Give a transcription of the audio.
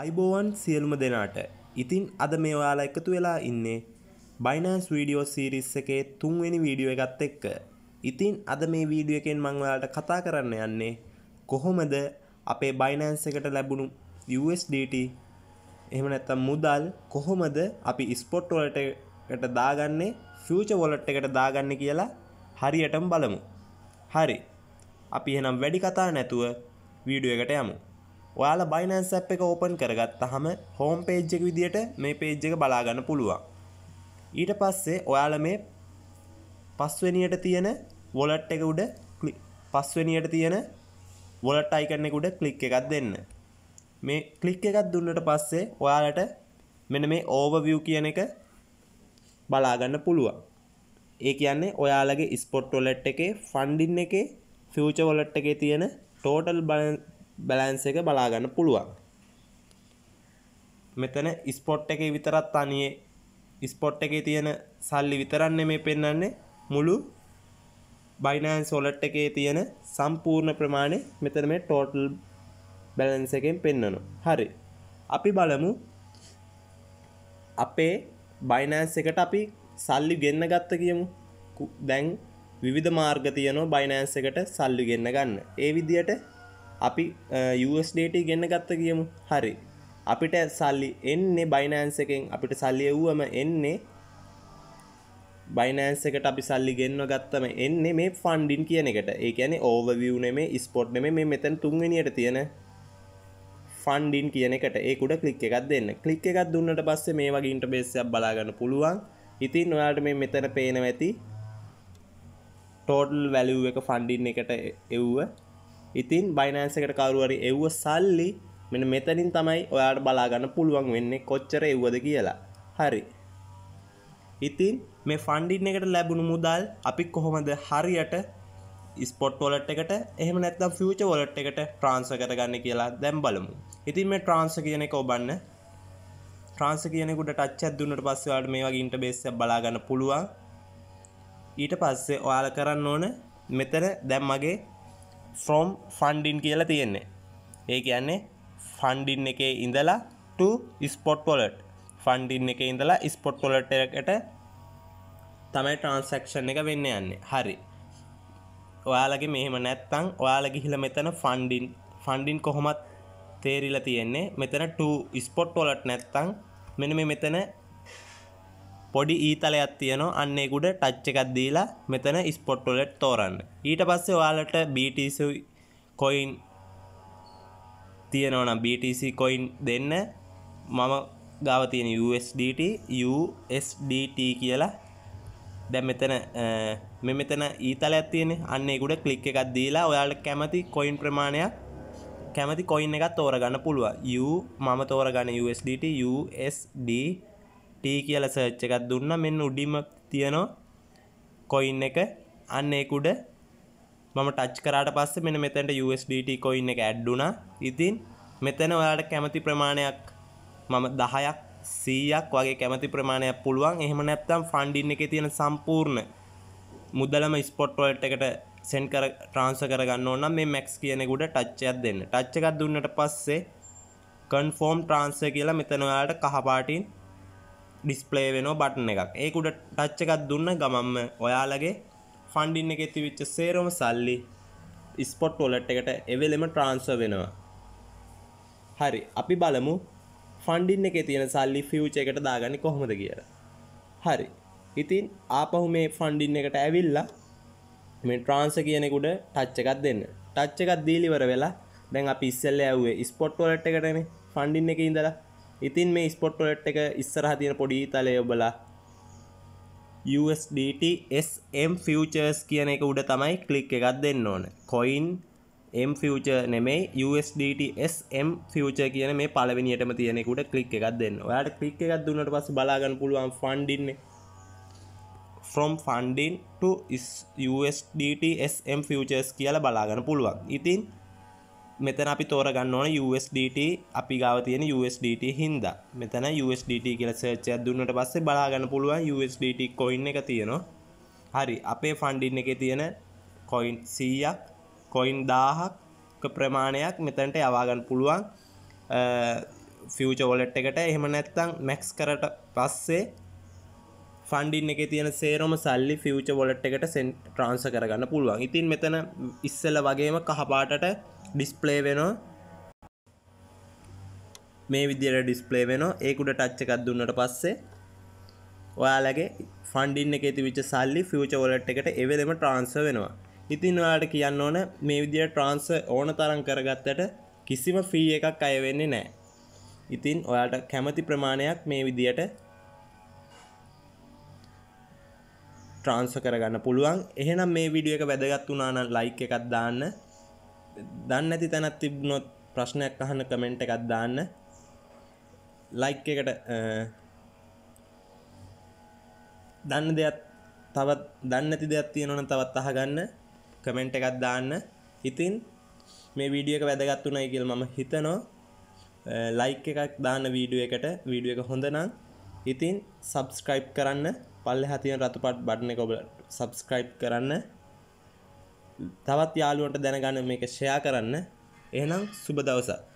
ආයිබෝවන් සියලුම දෙනාට ඉතින් අද මේ ඔයාලා එකතු වෙලා ඉන්නේ බයිනස් වීඩියෝ සීරිස් එකේ තුන්වෙනි වීඩියෝ එකත් එක්ක. ඉතින් අද මේ වීඩියෝ එකෙන් මම ඔයාලට කතා කරන්න යන්නේ කොහොමද අපේ බයිනන්ස් එකට ලැබුණු USDT එහෙම නැත්නම් මුදල් කොහොමද අපි ස්පොට් වොලට් එකට දාගන්නේ ෆියුචර් වොලට් එකට දාගන්නේ කියලා හරියටම බලමු. හරි. අපි එහෙනම් වැඩි කතා නැතුව වීඩියෝ එකට යමු. ඔයාල බයිනන්ස් ඇ් එක ඕපන් කරගත්ත හම හෝම් පේජ් එක විදියට මේ පේජ් එක බලාගන්න පුළුවන් ඊට පස්සේ ඔයාල මේ පස්වෙනියට තියෙන වොලට් එක උඩ පස්වෙනියට තියෙන වොලට් අයිකන්නෙකුඩ කලික් එකක් දෙන්න මේ කලික් එකත් දුන්නට පස්සේ ඔයාලට මෙන මේ ඕවවිය් කියන එක බලාගන්න පුළුවන් ඒ කියන්නේ ඔයාලගේ ස්පොට් ොලට් එකේ ෆන්ඩින් එකේ ෆියච වොලට් එකේ තියෙන ටෝටල් බැලන්ස එක බලාගන්න පුළුවන් මෙතන ස්පොට් එකේ විතරත් තනියේ ස්පොට් එකේ තියෙන සල්ලි විතරන්නේ මේ පෙන්වන්නේ මුළු බයිනෑන්ස් වොලට් එකේ තියෙන සම්පූර්ණ ප්‍රමාණය මෙතන මේ ටෝටල් බැලන්ස් එකෙන් පෙන්වනවා හරි අපි බලමු අපේ බයිනෑන්ස් එකට අපි සල්ලි ගෙන්න ගත්ත කියමු දැන් විවිධ මාර්ග තියනෝ බයිනෑන්ස් එකට සල්ලි ගෙන්න ගන්න ඒ විදියට අපි යස්ඩට ගන්න ගත්ත කියමු හරි අපිට සල්ලි එන්නේ බයිනෑන්ස එකෙන් අපිට සල්ලි එව්වම එන්නේ බයිනෑන්ස එකට අපි සල්ලි ගෙන්ව ගත්තම එන්නේ මේ ෆන්ඩින් කියන එකට ඒ ඇන ඕවවියනේ මේ ස්පොට් මේ මෙතැන් තුන්වෙනියට තියෙන ෆන්ඩින් කියන එකට ඒකුඩ කලික් එකක් දෙන්න කලික් එකක් දුන්නට පස්සේ මේ වගේ ඉන්ටබේසයක් බලාගන්න පුළුවන් ඉතින් ඔයාට මේ මෙතන පේන ඇති ටෝටල් වැලව් එක ෆන්ඩින් එකට එව්ව ඉතින් බයිනෑන්ස එකට කවරුවරි එව්ව සල්ලි මෙන මෙතනින් තමයි ඔයාට බලාගන්න පුළුවන් වෙන්නේ කොච්චර එව්වද කියලා හරි ඉතින් මේ ෆන්ඩින් එකට ලැබුණු මුදල් අපි කොහොමද හරියට ස්පොට් ොලට් එකට එහම නැත්තම් ෆියච ොලට් එකට ට්‍රන්ස කරගන්න කියලා දැම් බලමු ඉතින් මේ ට්‍රන්ස කියන එක ඔබන්න ට්‍රන්ස කියනෙකුට ටච්චත් දුන්නට පස්සවාට මේ වගේ ඉන්ට බේස බලාගන්න පුළුවන් ඊට පස්සේ ඔයාල කරන්න ඕන මෙතන දැම්මගේ ෆ්‍රෝම් ෆන්ඩින් කියලා තියෙන්නේ ඒ කියන්නේ ෆන්ඩින් එක ඉඳලා ට ස්පොට් වොලට් ෆන්ඩින් එක ඉඳලා ස්පොට් වොලට්ට තමයි ට්‍රන්සක්ෂන් එක වෙන්න යන්නේ හරි ඔයාලගේ මෙහෙම නැත්තං ඔයාල ගිහිල මෙතන ෆන්ඩින් ෆන්ඩින් කොහොමත් තේරිලා තියෙන්නේ මෙතන ට ස්පොට් වොලට් නැත්තං මෙන මෙතන පොඩි ඊතලයක් තියෙනවා අන්නේ කුඩ ටච් එකක් දීලා මෙතන ස්පොට් වලට තෝරන්න. ඊට පස්සේ ඔයාලට BTC coin තියෙනවා නම් BTC coin දෙන්න මම ගාව තියෙන USDT USDT කියලා දැන් මෙතන මේ මෙතන ඊතලයක් තියෙන්නේ අන්න ඒකට ක්ලික් එකක් දීලා ඔයාලට කැමති කොයින් ප්‍රමාණයක් කැමති කොයින් එකක් තෝරගන්න පුළුවන් U මම තෝරගන්න USDT USD T කියලා සර්ච් එකක් දුන්නා මෙන්න උඩින්ම තියෙනවා කොයින් එක අන්න ඒක උඩ මම ටච් කරාට පස්සේ මෙන්න මෙතනට USDT coin එක ඇඩ් වුණා. ඉතින් මෙතන ඔයාලට කැමති ප්‍රමාණයක් මම 10ක් 100ක් වගේ කැමති ප්‍රමාණයක් පුළුවන්. එහෙම නැත්නම් ෆන්ඩින් එකේ තියෙන සම්පූර්ණ මුදලම ස්පොට් වලට් එකට send කර transfer කරගන්න ඕන නම් මේ max කියන එකට ටච් එකක් දෙන්න. ටච් එකක් දුන්නට පස්සේ confirm transfer කියලා මෙතන ඔයාලට කහ පාටින් ඩිස්පලේ වෙනෝ බටන එකක් ඒකුඩ ටච්ච එකත් දුන්න ගමම්ම ඔයාලගේ ෆන්ඩින්න එක ඇතිවිච්ච සේරම සල්ලි ස්පොට් ොලට් එකට එවෙලෙම ට්‍රන්ස්ව වෙනවා හරි අපි බලමු ෆන්ඩින්න එක තියෙන සල්ලි ෆියච එකට දාගන්න කොහොමද කියලා හරි ඉතින් ආපහු මේ ෆන්ඩින්න එකට ඇවිල්ලා මේ ට්‍රාන්ස කියනෙකුඩ ටච්ච එකත් දෙන්න ටච්ච එකත් දීලිවර වෙලා දැන් අපි ඉස්සල්ල ඇවේ ස්පොට් ොලට් එකටන ෆන්ඩින්න එක ඉඳලා ඉතින් මේ ස්පොට්ටොලට් එක ඉස්සරහ තියෙන පොඩි තලය ඔබලා USDT SM ෆියචර්ස් කියන එක උඩ තමයි කලික් එකක් දෙන්න ඕන කොයින් එම් ෆියචර් නෙමෙයි USDT SM ෆියචර් කියන මේ පළවෙනියටම තියෙනෙකුට කලික් එකක් දෙන්න ඔයාට කලික් එකක් දුන්නට පස්සේ බලාගන්න පුළුවන් ෆන්ඩින්නේ from funding to USDT SM futures කියලා බලාගන්න පුළුවන්. ඉතින් මෙතන අපි තෝර ගන්න ඕන USDT අපි ගාව තියෙන USDT හින්දා මෙතන USDT කියලා සර්ච් එකක් දුන්නට පස්සේ බලා ගන්න පුළුවන් USDT coin එක තියෙනවා හරි අපේ ෆන්ඩින් එකේ තියෙන coin 100ක් coin 1000ක ප්‍රමාණයක් මෙතනට යවා ගන්න පුළුවන් ෆියුචර් wallet එකට එහෙම නැත්නම් max කරට පස්සේ ෆන්ඩින් එක තියෙන සේරම සල්ලි ෆියුචර් wallet එකට ට්‍රාන්ස්ෆර් කරගන්න පුළුවන්. ඉතින් මෙතන ඉස්සෙල්ලා වගේම කහපාටට ඩිස්පලේ වෙනවා මේ විදියට ඩිස්පලේ වෙනවා ඒකුඩ ටච් එකක් දුන්නට පස්සේ ඔයාලගේ ෆන්ඩින් එක ඇති විච සල්ලි ෆියච වලට් එකට එවෙලෙම ට්‍රන්ස වෙනවා ඉතින් ඔයාට කියන්න ඕන මේ විදිහ ට්‍රන්ස ඕන තරම් කරගත්තට කිසිම ෆී එකක් අයවෙන්නේ නෑ ඉතින් ඔයාට කැමති ප්‍රමාණයක් මේ විදියට ට්‍රන්ස කරගන්න පුළුවන් එහෙනම් මේ විඩිය එක වැදගත් වුනානන් ලයික් එකක් දාන්න දන්න ඇති තැනත් තිබ්නොත් ප්‍රශ්නයක් අහන කමෙන්ට් එකත් දාන්න ලයික් එකට දන්න දෙයක් තවත් දන්න ඇති දෙයක් තියෙනවන තවත් අහගන්න කමෙන්ට් එකත් දාන්න ඉතින් මේ වීඩියක වැදගත් වුණයි කියල් මම හිතනෝ ලයික් එකක් දාන්න වීඩුව එකට වීඩුව එක හොඳනම් ඉතින් සබස්ක්‍රයිප් කරන්න පල්ල හතියන් රතුපට් බට්න කොබල සබස්ක්‍රයිප් කරන්න තවත් යාළුවන්ට දැනගන්න මේක ෂෙයා කරන්න එහෙනම් සුබ දවසක්